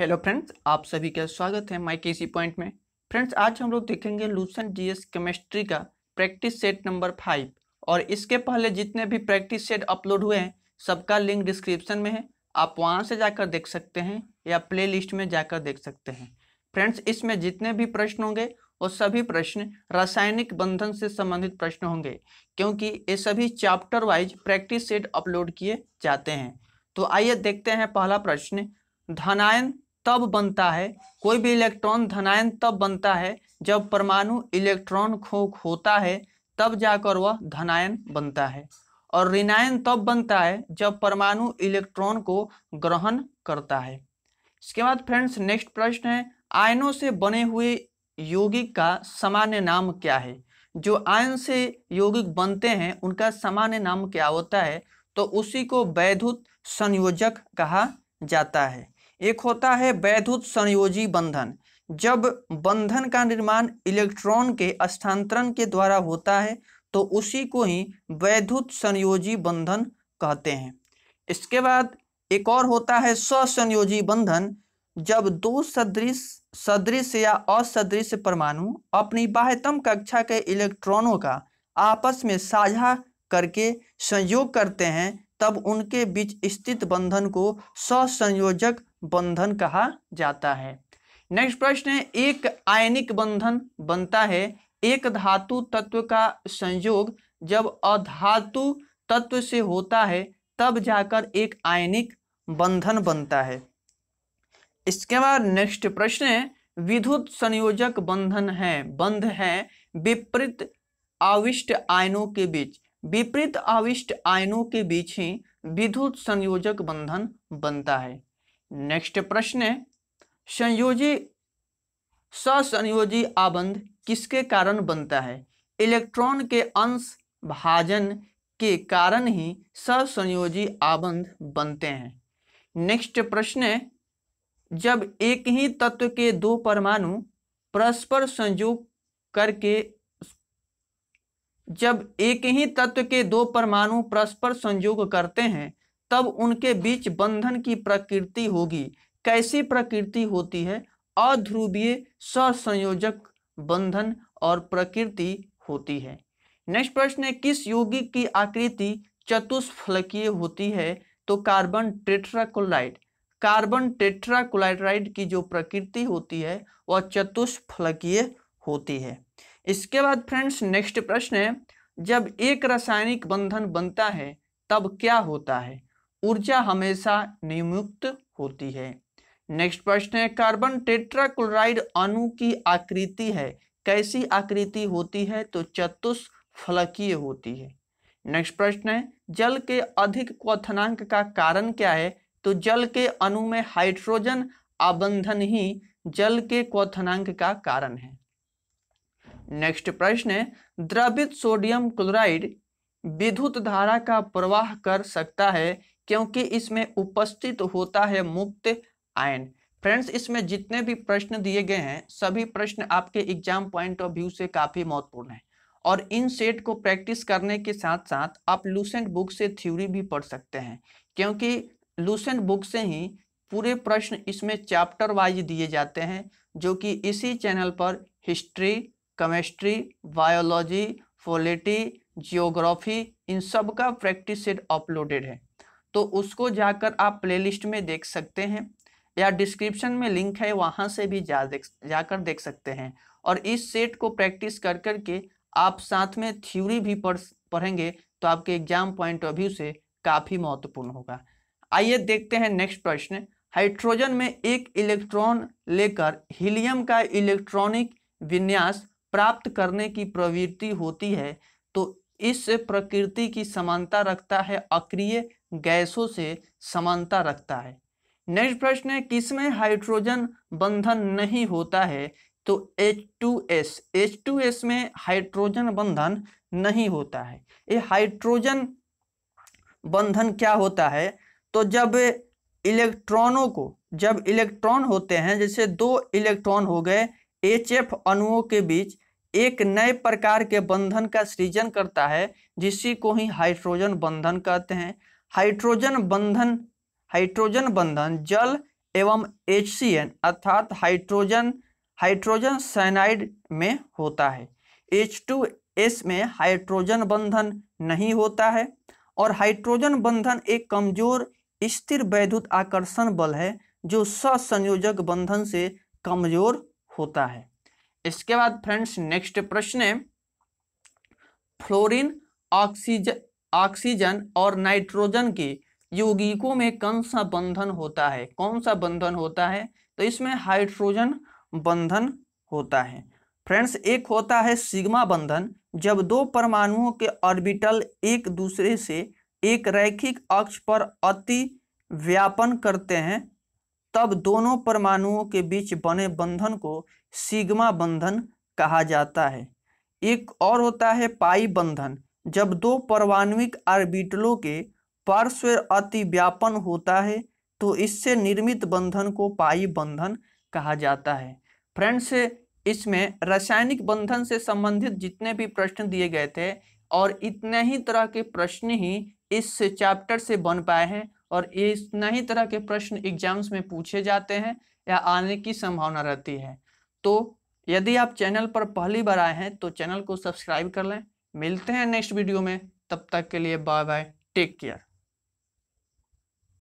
hello friends आप सभी का स्वागत है माई सी पॉइंट में फ्रेंड्स आज हम लोग देखेंगे लूसन जीएस केमिस्ट्री का प्रैक्टिस सेट नंबर फाइव और इसके पहले जितने भी प्रैक्टिस सेट अपलोड हुए हैं सबका लिंक डिस्क्रिप्शन में है आप वहां से जाकर देख सकते हैं या प्ले लिस्ट में जाकर देख सकते हैं फ्रेंड्स इसमें जितने भी प्रश्न होंगे वो सभी प्रश्न रासायनिक बंधन से संबंधित प्रश्न होंगे क्योंकि ये सभी chapter wise practice set upload किए जाते हैं तो आइए देखते हैं पहला प्रश्न धनायन तब बनता है कोई भी इलेक्ट्रॉन धनायन तब बनता है जब परमाणु इलेक्ट्रॉन खो खोता है तब जाकर वह धनायन बनता है और ऋणायन तब बनता है जब परमाणु इलेक्ट्रॉन को ग्रहण करता है इसके बाद फ्रेंड्स नेक्स्ट प्रश्न है आयनों से बने हुए यौगिक का सामान्य नाम क्या है जो आयन से यौगिक बनते हैं उनका सामान्य नाम क्या होता है तो उसी को वैधुत संयोजक कहा जाता है एक होता है वैधुत संयोजी बंधन जब बंधन का निर्माण इलेक्ट्रॉन के स्थानांतरण के द्वारा होता है तो उसी को ही वैधुत संयोजी बंधन कहते हैं इसके बाद एक और होता है स्वसंयोजी बंधन जब दो सदृश सदृश या असदृश परमाणु अपनी बाह्यतम कक्षा के इलेक्ट्रॉनों का आपस में साझा करके संयोग करते हैं तब उनके बीच स्थित बंधन को ससंयोजक बंधन कहा जाता है नेक्स्ट प्रश्न है एक आयनिक बंधन बनता है एक धातु तत्व का संयोग जब अधातु तत्व से होता है तब जाकर एक आयनिक बंधन बनता है इसके बाद नेक्स्ट प्रश्न है विद्युत संयोजक बंधन है बंध है विपरीत आविष्ट आयनों के बीच विपरीत आविष्ट आयनों के बीच ही विद्युत संयोजक बंधन बनता है नेक्स्ट प्रश्न है संयोजी ससंयोजी आबंध किसके कारण बनता है इलेक्ट्रॉन के अंश भाजन के कारण ही ससंयोजी आबंध बनते हैं नेक्स्ट प्रश्न है जब एक ही तत्व के दो परमाणु परस्पर संयोग करके जब एक ही तत्व के दो परमाणु परस्पर संयोग करते हैं तब उनके बीच बंधन की प्रकृति होगी कैसी प्रकृति होती है अध्रुवीय संयोजक बंधन और प्रकृति होती है नेक्स्ट प्रश्न है किस यौगिक की आकृति चतुष्फलकीय होती है तो कार्बन टेट्राकोलाइड कार्बन टेट्राकोलाइड्राइड की जो प्रकृति होती है वह चतुष्फलकीय होती है इसके बाद फ्रेंड्स नेक्स्ट प्रश्न है जब एक रासायनिक बंधन बनता है तब क्या होता है ऊर्जा हमेशा निमुक्त होती है नेक्स्ट प्रश्न है कार्बन टेट्राक्लोराइड अणु की आकृति है कैसी आकृति होती है तो चतुष फलकीय होती है नेक्स्ट प्रश्न है जल के अधिक क्वथनांक का कारण क्या है तो जल के अणु में हाइड्रोजन आबंधन ही जल के क्वथनांक का कारण है नेक्स्ट प्रश्न है द्रवित सोडियम क्लोराइड विद्युत धारा का प्रवाह कर सकता है क्योंकि इसमें उपस्थित होता है मुक्त आयन फ्रेंड्स इसमें जितने भी प्रश्न दिए गए हैं सभी प्रश्न आपके एग्जाम पॉइंट ऑफ व्यू से काफी महत्वपूर्ण है और इन सेट को प्रैक्टिस करने के साथ साथ आप लूसेंट बुक से थ्योरी भी पढ़ सकते हैं क्योंकि लूसेंट बुक से ही पूरे प्रश्न इसमें चैप्टर वाइज दिए जाते हैं जो कि इसी चैनल पर history chemistry biology polity geography इन सब का प्रैक्टिस सेट अपलोडेड है तो उसको जाकर आप प्लेलिस्ट में देख सकते हैं या डिस्क्रिप्शन में लिंक है वहाँ से भी जा देख जाकर देख सकते हैं और इस सेट को प्रैक्टिस कर कर के आप साथ में थ्योरी भी पढ़ पढ़ेंगे तो आपके एग्जाम पॉइंट ऑफ व्यू से काफ़ी महत्वपूर्ण होगा आइए देखते हैं नेक्स्ट प्रश्न हाइड्रोजन में एक इलेक्ट्रॉन लेकर हीलियम का इलेक्ट्रॉनिक विन्यास प्राप्त करने की प्रवृत्ति होती है तो इस प्रकृति की समानता रखता है अक्रिय गैसों से समानता रखता है नेक्स्ट प्रश्न है किसमें हाइड्रोजन बंधन नहीं होता है तो H2S H2S में हाइड्रोजन बंधन नहीं होता है ये हाइड्रोजन बंधन क्या होता है तो जब इलेक्ट्रॉनों को जब इलेक्ट्रॉन होते हैं जैसे दो इलेक्ट्रॉन हो गए एच एफ अणुओं के बीच एक नए प्रकार के बंधन का सृजन करता है जिसी को ही हाइड्रोजन बंधन कहते हैं हाइड्रोजन बंधन हाइड्रोजन बंधन जल एवं एच सी एन अर्थात हाइड्रोजन हाइड्रोजन साइनाइड में होता है एच टू एस में हाइड्रोजन बंधन नहीं होता है और हाइड्रोजन बंधन एक कमजोर स्थिर वैद्युत आकर्षण बल है जो संयोजक बंधन से कमजोर होता है इसके बाद फ्रेंड्स नेक्स्ट प्रश्न है फ्लोरीन ऑक्सीजन ऑक्सीजन और नाइट्रोजन के यौगिकों में कौन सा बंधन होता है कौन सा बंधन होता है तो इसमें हाइड्रोजन बंधन होता है फ्रेंड्स एक होता है सिग्मा बंधन जब दो परमाणुओं के ऑर्बिटल एक दूसरे से एक रैखिक अक्ष पर अति व्यापन करते हैं तब दोनों परमाणुओं के बीच बने बंधन को सिग्मा बंधन कहा जाता है एक और होता है पाई बंधन जब दो परमाणुिक आर्बिटलों के पार्श्व अतिव्यापन होता है तो इससे निर्मित बंधन को पाई बंधन कहा जाता है फ्रेंड्स इसमें रासायनिक बंधन से संबंधित जितने भी प्रश्न दिए गए थे और इतने ही तरह के प्रश्न ही इस चैप्टर से बन पाए हैं और इतना ही तरह के प्रश्न एग्जाम्स में पूछे जाते हैं या आने की संभावना रहती है तो यदि आप चैनल पर पहली बार आए हैं तो चैनल को सब्सक्राइब कर लें मिलते हैं नेक्स्ट वीडियो में तब तक के लिए बाय बाय टेक केयर